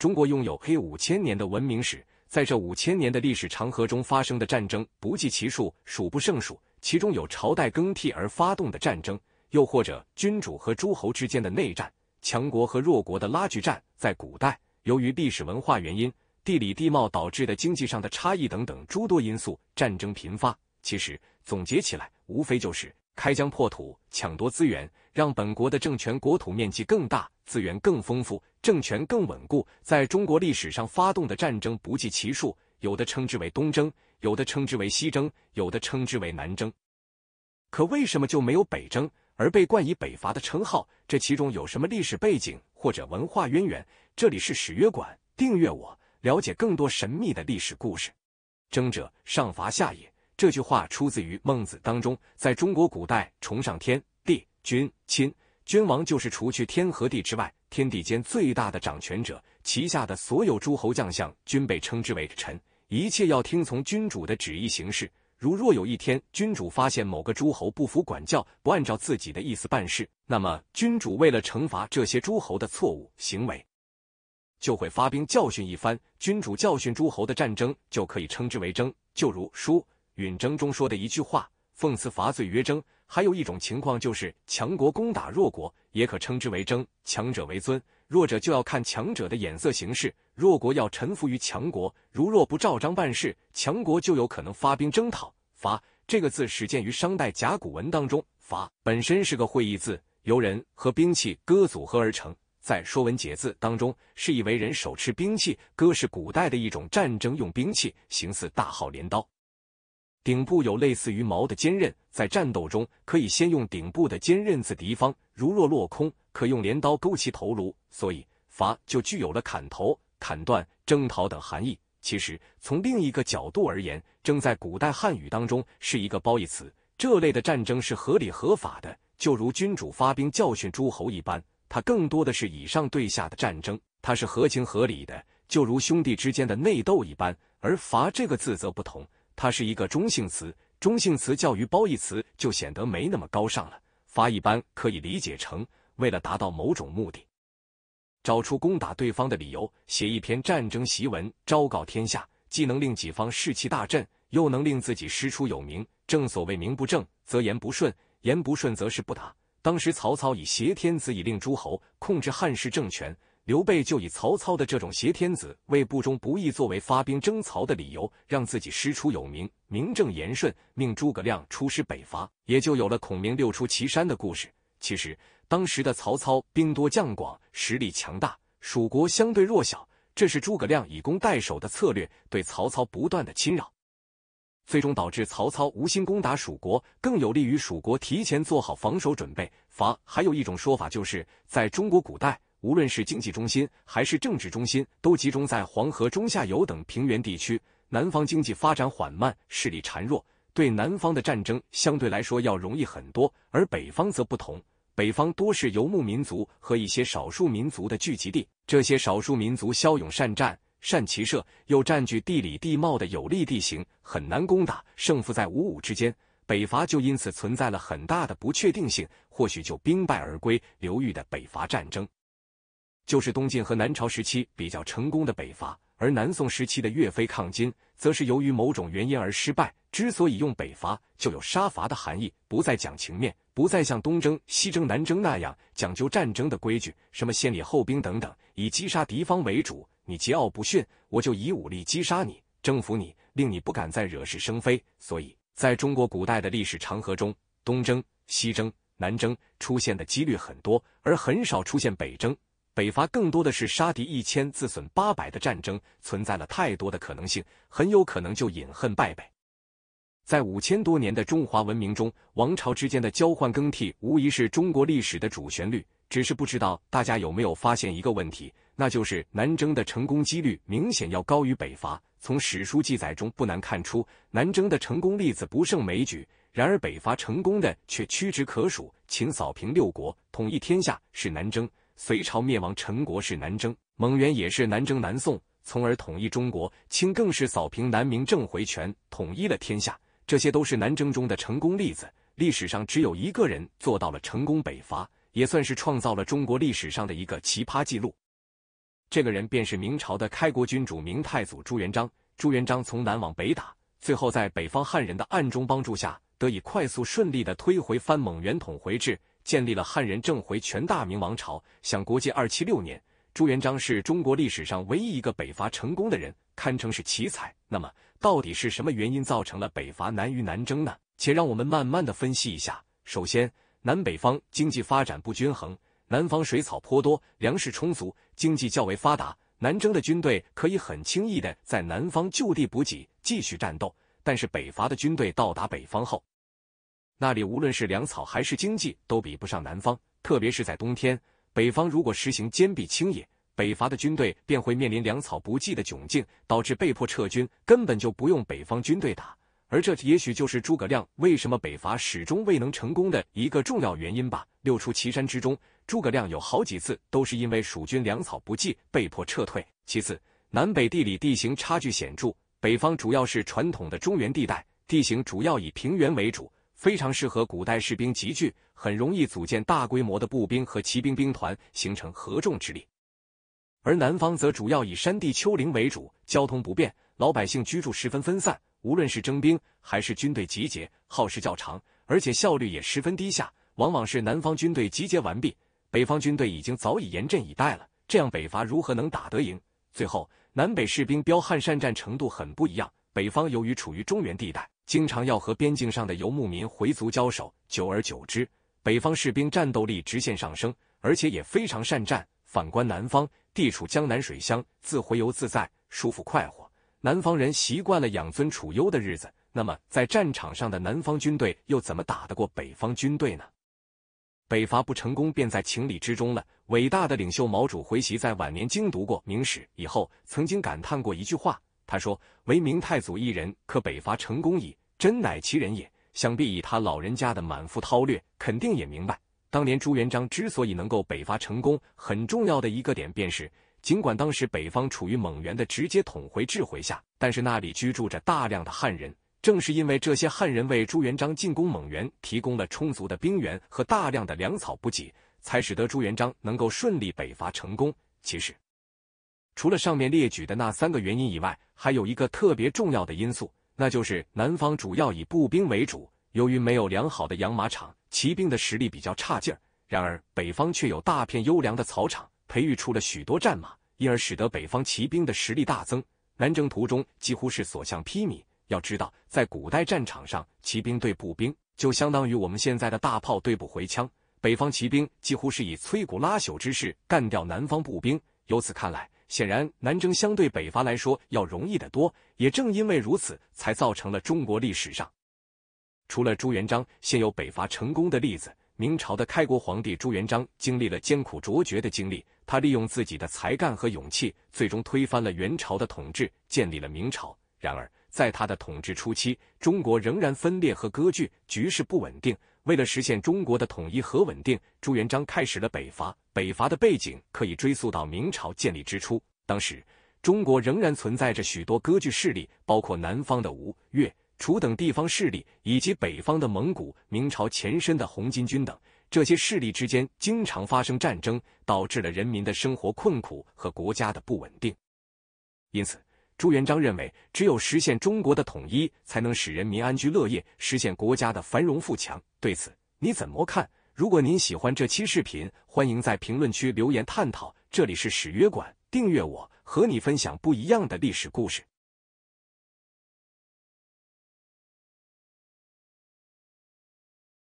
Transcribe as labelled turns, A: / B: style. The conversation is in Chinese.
A: 中国拥有黑五千年的文明史，在这五千年的历史长河中发生的战争不计其数，数不胜数。其中有朝代更替而发动的战争，又或者君主和诸侯之间的内战，强国和弱国的拉锯战。在古代，由于历史文化原因、地理地貌导致的经济上的差异等等诸多因素，战争频发。其实总结起来，无非就是开疆破土、抢夺资源。让本国的政权国土面积更大，资源更丰富，政权更稳固。在中国历史上发动的战争不计其数，有的称之为东征，有的称之为西征，有的称之为南征。可为什么就没有北征而被冠以北伐的称号？这其中有什么历史背景或者文化渊源？这里是史约馆，订阅我，了解更多神秘的历史故事。征者，上伐下也。这句话出自于《孟子》当中。在中国古代，崇上天。君亲，君王就是除去天和地之外，天地间最大的掌权者，旗下的所有诸侯将相均被称之为臣，一切要听从君主的旨意行事。如若有一天君主发现某个诸侯不服管教，不按照自己的意思办事，那么君主为了惩罚这些诸侯的错误行为，就会发兵教训一番。君主教训诸侯的战争，就可以称之为争。就如《书·允征》中说的一句话。奉刺伐罪曰征。还有一种情况就是强国攻打弱国，也可称之为征，强者为尊，弱者就要看强者的眼色行事。弱国要臣服于强国，如若不照章办事，强国就有可能发兵征讨。伐这个字始见于商代甲骨文当中，伐本身是个会意字，由人和兵器戈组合而成。在《说文解字》当中，是以为人手持兵器，戈是古代的一种战争用兵器，形似大号镰刀。顶部有类似于矛的尖刃，在战斗中可以先用顶部的尖刃刺敌方，如若落空，可用镰刀勾其头颅。所以“伐”就具有了砍头、砍断、征讨等含义。其实，从另一个角度而言，“征”在古代汉语当中是一个褒义词，这类的战争是合理合法的，就如君主发兵教训诸侯一般。它更多的是以上对下的战争，它是合情合理的，就如兄弟之间的内斗一般。而“伐”这个字则不同。它是一个中性词，中性词较于褒义词就显得没那么高尚了。发一般可以理解成为了达到某种目的，找出攻打对方的理由，写一篇战争檄文，昭告天下，既能令己方士气大振，又能令自己师出有名。正所谓名不正则言不顺，言不顺则是不达。当时曹操以挟天子以令诸侯，控制汉室政权。刘备就以曹操的这种挟天子为不忠不义作为发兵征曹的理由，让自己师出有名，名正言顺，命诸葛亮出师北伐，也就有了孔明六出祁山的故事。其实，当时的曹操兵多将广，实力强大，蜀国相对弱小，这是诸葛亮以攻代守的策略，对曹操不断的侵扰，最终导致曹操无心攻打蜀国，更有利于蜀国提前做好防守准备。伐还有一种说法，就是在中国古代。无论是经济中心还是政治中心，都集中在黄河中下游等平原地区。南方经济发展缓慢，势力孱弱，对南方的战争相对来说要容易很多。而北方则不同，北方多是游牧民族和一些少数民族的聚集地。这些少数民族骁勇善战，善骑射，又占据地理地貌的有利地形，很难攻打，胜负在五五之间。北伐就因此存在了很大的不确定性，或许就兵败而归。刘裕的北伐战争。就是东晋和南朝时期比较成功的北伐，而南宋时期的岳飞抗金，则是由于某种原因而失败。之所以用北伐，就有杀伐的含义，不再讲情面，不再像东征、西征、南征那样讲究战争的规矩，什么先礼后兵等等，以击杀敌方为主。你桀骜不驯，我就以武力击杀你，征服你，令你不敢再惹是生非。所以，在中国古代的历史长河中，东征、西征、南征出现的几率很多，而很少出现北征。北伐更多的是杀敌一千自损八百的战争，存在了太多的可能性，很有可能就饮恨败北。在五千多年的中华文明中，王朝之间的交换更替无疑是中国历史的主旋律。只是不知道大家有没有发现一个问题，那就是南征的成功几率明显要高于北伐。从史书记载中不难看出，南征的成功例子不胜枚举，然而北伐成功的却屈指可数。秦扫平六国，统一天下是南征。隋朝灭亡，陈国是南征；蒙元也是南征南宋，从而统一中国。清更是扫平南明，正回权，统一了天下。这些都是南征中的成功例子。历史上只有一个人做到了成功北伐，也算是创造了中国历史上的一个奇葩记录。这个人便是明朝的开国君主明太祖朱元璋。朱元璋从南往北打，最后在北方汉人的暗中帮助下，得以快速顺利的推回藩蒙元统回制。建立了汉人正回全大明王朝，享国界二七六年。朱元璋是中国历史上唯一一个北伐成功的人，堪称是奇才。那么，到底是什么原因造成了北伐难于南征呢？且让我们慢慢的分析一下。首先，南北方经济发展不均衡，南方水草颇多，粮食充足，经济较为发达。南征的军队可以很轻易的在南方就地补给，继续战斗。但是北伐的军队到达北方后，那里无论是粮草还是经济都比不上南方，特别是在冬天，北方如果实行坚壁清野，北伐的军队便会面临粮草不济的窘境，导致被迫撤军，根本就不用北方军队打。而这也许就是诸葛亮为什么北伐始终未能成功的一个重要原因吧。六出祁山之中，诸葛亮有好几次都是因为蜀军粮草不济被迫撤退。其次，南北地理地形差距显著，北方主要是传统的中原地带，地形主要以平原为主。非常适合古代士兵集聚，很容易组建大规模的步兵和骑兵兵团，形成合众之力。而南方则主要以山地丘陵为主，交通不便，老百姓居住十分分散。无论是征兵还是军队集结，耗时较长，而且效率也十分低下。往往是南方军队集结完毕，北方军队已经早已严阵以待了。这样北伐如何能打得赢？最后，南北士兵彪悍善战程度很不一样。北方由于处于中原地带。经常要和边境上的游牧民回族交手，久而久之，北方士兵战斗力直线上升，而且也非常善战。反观南方，地处江南水乡，自回游自在，舒服快活。南方人习惯了养尊处优的日子，那么在战场上的南方军队又怎么打得过北方军队呢？北伐不成功，便在情理之中了。伟大的领袖毛主回席在晚年精读过《明史》以后，曾经感叹过一句话，他说：“唯明太祖一人可北伐成功矣。”真乃其人也！想必以他老人家的满腹韬略，肯定也明白，当年朱元璋之所以能够北伐成功，很重要的一个点便是，尽管当时北方处于蒙元的直接统回治回下，但是那里居住着大量的汉人，正是因为这些汉人为朱元璋进攻蒙元提供了充足的兵源和大量的粮草补给，才使得朱元璋能够顺利北伐成功。其实，除了上面列举的那三个原因以外，还有一个特别重要的因素。那就是南方主要以步兵为主，由于没有良好的养马场，骑兵的实力比较差劲儿。然而北方却有大片优良的草场，培育出了许多战马，因而使得北方骑兵的实力大增。南征途中几乎是所向披靡。要知道，在古代战场上，骑兵对步兵就相当于我们现在的大炮对步回枪。北方骑兵几乎是以摧骨拉朽之势干掉南方步兵。由此看来。显然，南征相对北伐来说要容易得多。也正因为如此，才造成了中国历史上除了朱元璋先有北伐成功的例子。明朝的开国皇帝朱元璋经历了艰苦卓绝的经历，他利用自己的才干和勇气，最终推翻了元朝的统治，建立了明朝。然而，在他的统治初期，中国仍然分裂和割据，局势不稳定。为了实现中国的统一和稳定，朱元璋开始了北伐。北伐的背景可以追溯到明朝建立之初，当时中国仍然存在着许多割据势力，包括南方的吴、越、楚等地方势力，以及北方的蒙古、明朝前身的红巾军等。这些势力之间经常发生战争，导致了人民的生活困苦和国家的不稳定。因此，朱元璋认为，只有实现中国的统一，才能使人民安居乐业，实现国家的繁荣富强。对此，你怎么看？如果您喜欢这期视频，欢迎在评论区留言探讨。这里是史约馆，订阅我，和你分享不一样的历史故事。